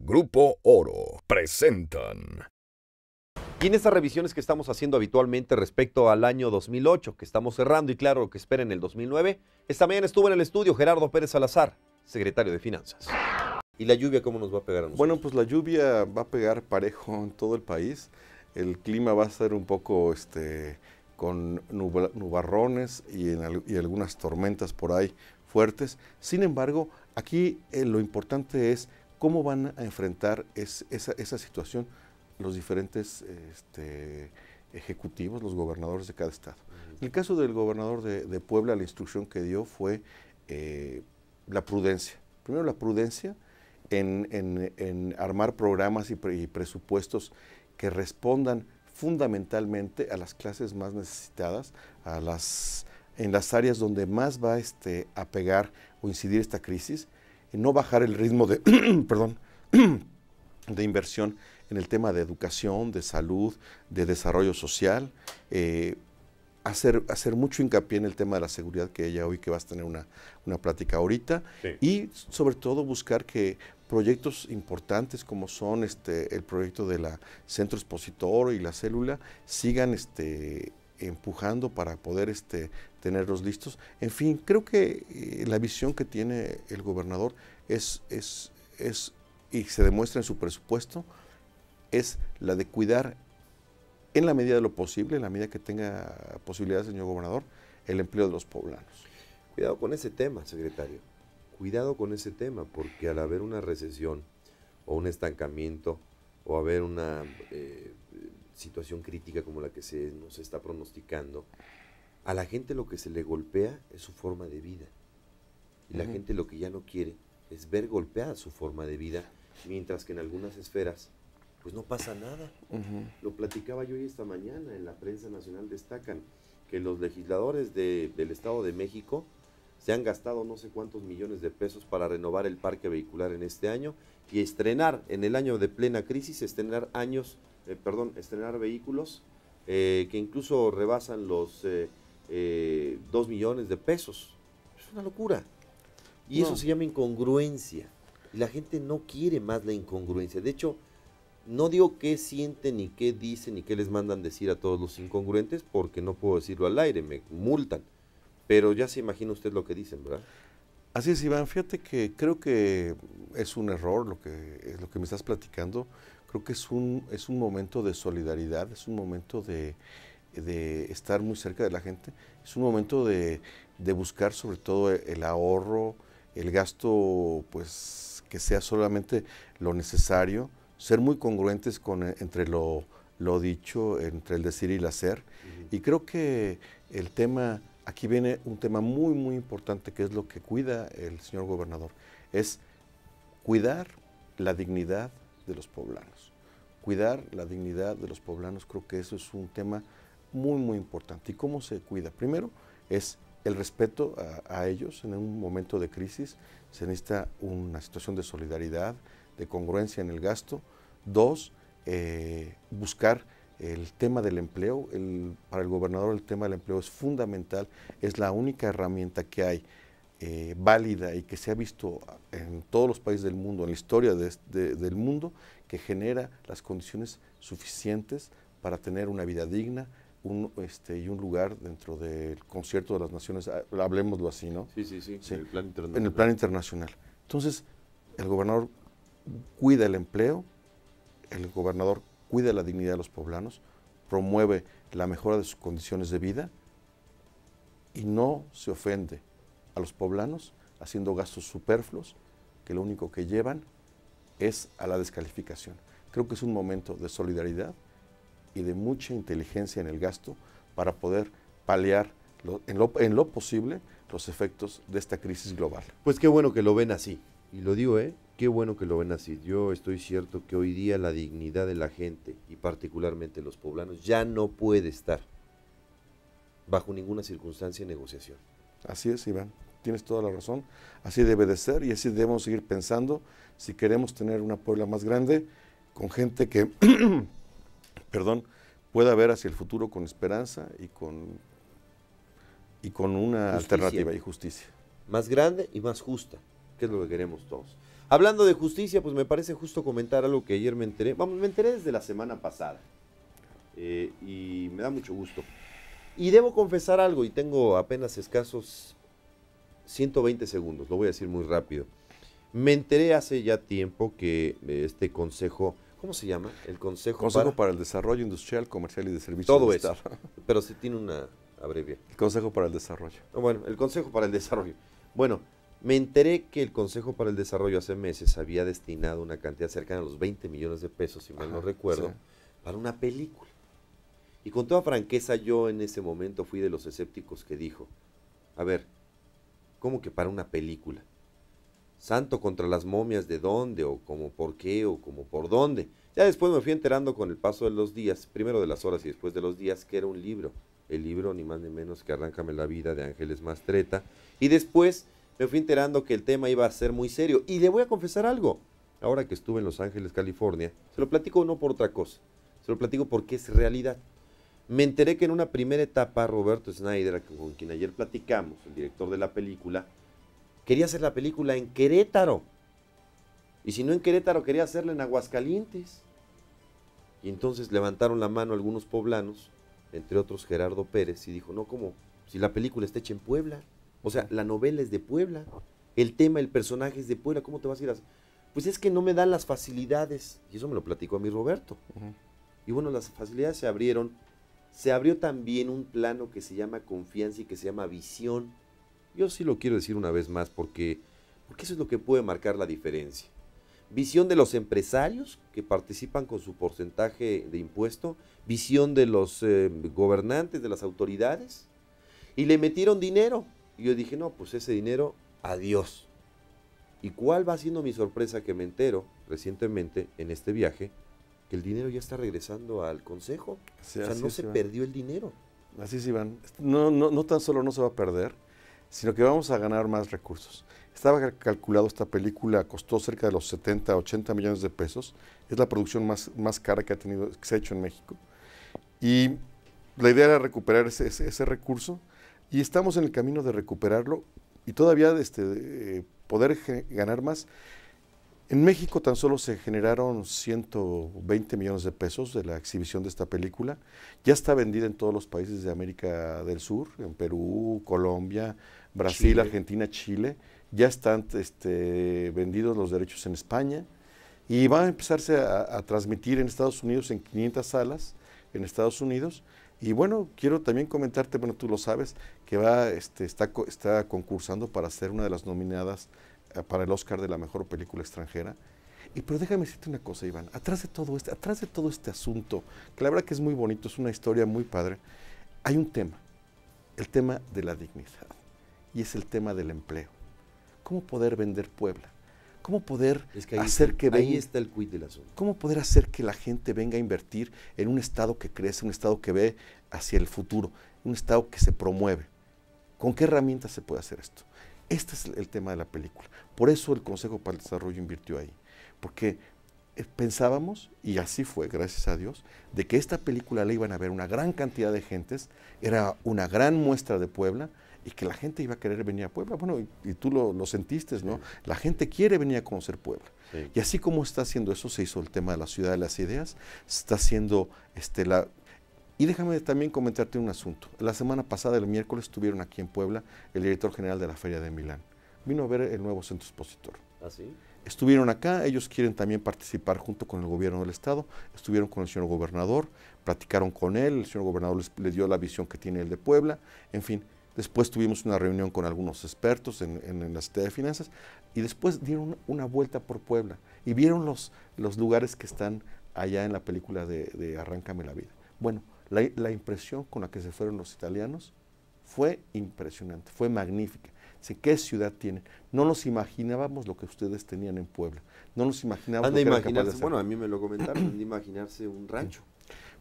Grupo Oro presentan. Y en estas revisiones que estamos haciendo habitualmente respecto al año 2008, que estamos cerrando y claro que espera en el 2009, esta mañana estuvo en el estudio Gerardo Pérez Salazar, secretario de Finanzas. ¿Y la lluvia cómo nos va a pegar a nosotros? Bueno, pues la lluvia va a pegar parejo en todo el país. El clima va a ser un poco este, con nubarrones y, en, algunas tormentas por ahí fuertes. Sin embargo, aquí eh, lo importante es ¿Cómo van a enfrentar esa, situación los diferentes este, ejecutivos, los gobernadores de cada estado? En el caso del gobernador de, Puebla, la instrucción que dio fue eh, la prudencia. Primero la prudencia en, armar programas y, presupuestos que respondan fundamentalmente a las clases más necesitadas, en las áreas donde más va este, a pegar o incidir esta crisis, no bajar el ritmo de, perdón, de inversión en el tema de educación, de salud, de desarrollo social, eh, hacer, hacer mucho hincapié en el tema de la seguridad que ella hoy que vas a tener una, plática ahorita y sobre todo buscar que proyectos importantes como son este, el proyecto de la Centro Expositor y la Célula sigan este, empujando para poder este, tenerlos listos. En fin, creo que eh, la visión que tiene el gobernador es, es, y se demuestra en su presupuesto, es la de cuidar en la medida de lo posible, en la medida que tenga posibilidad, señor gobernador, el empleo de los poblanos. Cuidado con ese tema, secretario. Cuidado con ese tema, porque al haber una recesión o un estancamiento o haber una eh, situación crítica como la que se nos está pronosticando, a la gente lo que se le golpea es su forma de vida. Y la gente lo que ya no quiere es ver golpeada su forma de vida, mientras que en algunas esferas pues no pasa nada. Lo platicaba yo hoy esta mañana, en la prensa nacional destacan que los legisladores del Estado de México se han gastado no sé cuántos millones de pesos para renovar el parque vehicular en este año y estrenar en el año de plena crisis, estrenar años eh, perdón, estrenar vehículos eh, que incluso rebasan los 2 eh, millones de pesos. Es una locura. Y eso se llama incongruencia. Y la gente no quiere más la incongruencia. De hecho, no digo qué sienten, ni qué dicen, ni qué les mandan decir a todos los incongruentes, porque no puedo decirlo al aire, me multan. Pero ya se imagina usted lo que dicen, ¿verdad? Así es, Iván. Fíjate que creo que es un error lo que, es lo que me estás platicando creo que es un, es un momento de solidaridad, es un momento de, estar muy cerca de la gente, es un momento de, buscar sobre todo e, el ahorro, el gasto, pues que sea solamente lo necesario, ser muy congruentes con, eh, entre lo, dicho, entre el decir y el hacer. Y creo que el tema, aquí viene un tema muy, muy importante que es lo que cuida el señor gobernador, es cuidar la dignidad de los poblanos. Cuidar la dignidad de los poblanos, creo que eso es un tema muy, muy importante. ¿Y cómo se cuida? Primero es el respeto a, ellos en un momento de crisis. Se necesita una situación de solidaridad, de congruencia en el gasto. Dos, eh, buscar el tema del empleo. para el gobernador el tema del empleo es fundamental, es la única herramienta que hay eh, válida y que se ha visto en todos los países del mundo, en la historia del mundo, que genera las condiciones suficientes para tener una vida digna un, este, y un lugar dentro del concierto de las naciones, ah, hablemoslo así, ¿no? Sí, sí, sí, en el plan internacional. Entonces, el gobernador cuida el empleo, el gobernador cuida la dignidad de los poblanos, promueve la mejora de sus condiciones de vida y no se ofende a los poblanos haciendo gastos superfluos que lo único que llevan es a la descalificación. Creo que es un momento de solidaridad y de mucha inteligencia en el gasto para poder paliar en, lo, en, lo, posible los efectos de esta crisis global. Pues qué bueno que lo ven así, y lo digo, ¿eh? Qué bueno que lo ven así. Yo estoy cierto que hoy día la dignidad de la gente, y particularmente los poblanos, ya no puede estar bajo ninguna circunstancia en negociación. Así es, Iván tienes toda la razón, así debe de ser y así debemos seguir pensando si queremos tener una Puebla más grande, con gente que, perdón, pueda ver hacia el futuro con esperanza y con, y con una alternativa y justicia. Más grande y más justa, que es lo que queremos todos. Hablando de justicia, pues me parece justo comentar algo que ayer me enteré, vamos, me enteré desde la semana pasada eh, y me da mucho gusto. Y debo confesar algo, y tengo apenas escasos 120 segundos, lo voy a decir muy rápido. Me enteré hace ya tiempo que eh, este consejo, ¿cómo se llama? El Consejo, para, el Desarrollo Industrial, Comercial y de Servicios. Todo eso, pero se tiene una abrevia. El Consejo para el Desarrollo. Ah, bueno, el Consejo para el Desarrollo. Bueno, me enteré que el Consejo para el Desarrollo hace meses había destinado una cantidad cercana a los 20 millones de pesos, si mal no recuerdo, para una película. Y con toda franqueza yo en ese momento fui de los escépticos que dijo, a ver, ¿Cómo que para una película. Santo contra las momias de dónde, o como por qué, o como por dónde. Ya después me fui enterando con el paso de los días, primero de las horas y después de los días, que era un libro. El libro, ni más ni menos, que Arráncame la vida de Ángeles Mastreta. Y después me fui enterando que el tema iba a ser muy serio. Y le voy a confesar algo. Ahora que estuve en Los Ángeles, California, se lo platico no por otra cosa. Se lo platico porque es realidad. Me enteré que en una primera etapa Roberto Snyder, con quien ayer platicamos, el director de la película, quería hacer la película en Querétaro. Y si no en Querétaro, quería hacerla en Aguascalientes. Y entonces levantaron la mano algunos poblanos, entre otros Gerardo Pérez, y dijo, no, como si la película está hecha en Puebla. O sea, la novela es de Puebla. El tema, el personaje es de Puebla. ¿Cómo te vas a ir a...? Pues es que no me dan las facilidades. Y eso me lo platicó a mí Roberto. Y bueno, las facilidades se abrieron se abrió también un plano que se llama confianza y que se llama visión. Yo sí lo quiero decir una vez más porque, porque eso es lo que puede marcar la diferencia. Visión de los empresarios que participan con su porcentaje de impuesto, visión de los eh, gobernantes, de las autoridades, y le metieron dinero. Y yo dije, no, pues ese dinero, adiós. ¿Y cuál va siendo mi sorpresa que me entero recientemente en este viaje? que el dinero ya está regresando al Consejo. o sea, no se perdió el dinero. Así es, Iván. No, no, tan solo no se va a perder, sino que vamos a ganar más recursos. Estaba calculado esta película, costó cerca de los 70, 80 millones de pesos. Es la producción más, más cara que, ha tenido, que se ha hecho en México. Y la idea era recuperar ese, recurso y estamos en el camino de recuperarlo y todavía este, eh, poder ganar más. En México tan solo se generaron 120 millones de pesos de la exhibición de esta película. Ya está vendida en todos los países de América del Sur, en Perú, Colombia, Brasil, Argentina, Chile. Ya están este, vendidos los derechos en España y va a empezarse a, transmitir en Estados Unidos en 500 salas en Estados Unidos. Y bueno, quiero también comentarte, bueno, tú lo sabes, que va, este, está, está concursando para ser una de las nominadas para el Oscar de la mejor película extranjera. Y pero déjame decirte una cosa, Iván, atrás de todo este, atrás de todo este asunto, que la verdad que es muy bonito, es una historia muy padre, hay un tema, el tema de la dignidad y es el tema del empleo. ¿Cómo poder vender Puebla? ¿Cómo poder hacer que Ahí está el del asunto. ¿Cómo poder hacer que la gente venga a invertir en un estado que crece, un estado que ve hacia el futuro, un estado que se promueve? ¿Con qué herramientas se puede hacer esto? Este es el tema de la película. Por eso el Consejo para el Desarrollo invirtió ahí. Porque eh, pensábamos, y así fue, gracias a Dios, de que esta película la iban a ver una gran cantidad de gentes, era una gran muestra de Puebla y que la gente iba a querer venir a Puebla. Bueno, y, tú lo, sentiste, ¿no? La gente quiere venir a conocer Puebla. Y así como está haciendo eso, se hizo el tema de la ciudad de las ideas, está haciendo este, la, y déjame también comentarte un asunto. La semana pasada, el miércoles, estuvieron aquí en Puebla el director general de la Feria de Milán. Vino a ver el nuevo centro expositor. ¿Ah, Estuvieron acá, ellos quieren también participar junto con el gobierno del estado, estuvieron con el señor gobernador, platicaron con él, el señor gobernador les, dio la visión que tiene él de Puebla, en fin, Después tuvimos una reunión con algunos expertos en, la Secretaría de Finanzas y después dieron una vuelta por Puebla y vieron los, los lugares que están allá en la película de, de Arráncame la Vida. Bueno, la, impresión con la que se fueron los italianos fue impresionante, fue magnífica. ¿qué ciudad tienen? No nos imaginábamos lo que ustedes tenían en Puebla. No nos imaginábamos. bueno, a mí me lo comentaron, de imaginarse un rancho.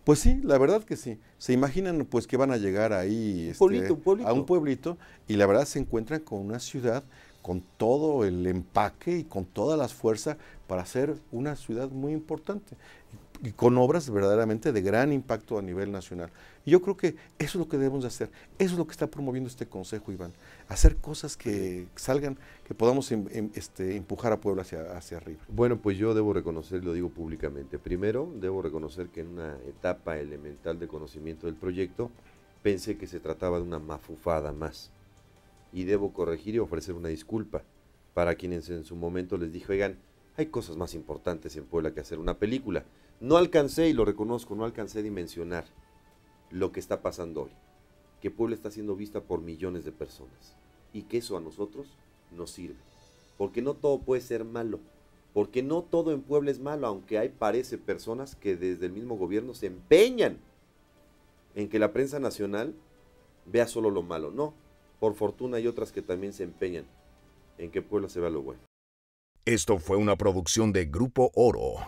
Pues sí, la verdad que sí. Se imaginan pues que van a llegar ahí este, a un pueblito y la verdad se encuentran con una ciudad con todo el empaque y con todas las fuerzas para ser una ciudad muy importante y con obras verdaderamente de gran impacto a nivel nacional. yo creo que eso es lo que debemos hacer, eso es lo que está promoviendo este consejo, Iván, hacer cosas que salgan, que podamos em, em, este, empujar a Puebla hacia, hacia arriba. Bueno, pues yo debo reconocer, lo digo públicamente, primero debo reconocer que en una etapa elemental de conocimiento del proyecto pensé que se trataba de una mafufada más y debo corregir y ofrecer una disculpa para quienes en su momento les dije, oigan, hay cosas más importantes en Puebla que hacer una película. No alcancé, y lo reconozco, no alcancé a dimensionar lo que está pasando hoy. Que Puebla está siendo vista por millones de personas. Y que eso a nosotros nos sirve. Porque no todo puede ser malo. Porque no todo en Puebla es malo, aunque hay, parece, personas que desde el mismo gobierno se empeñan en que la prensa nacional vea solo lo malo. No, por fortuna hay otras que también se empeñan en que Puebla se vea lo bueno. Esto fue una producción de Grupo Oro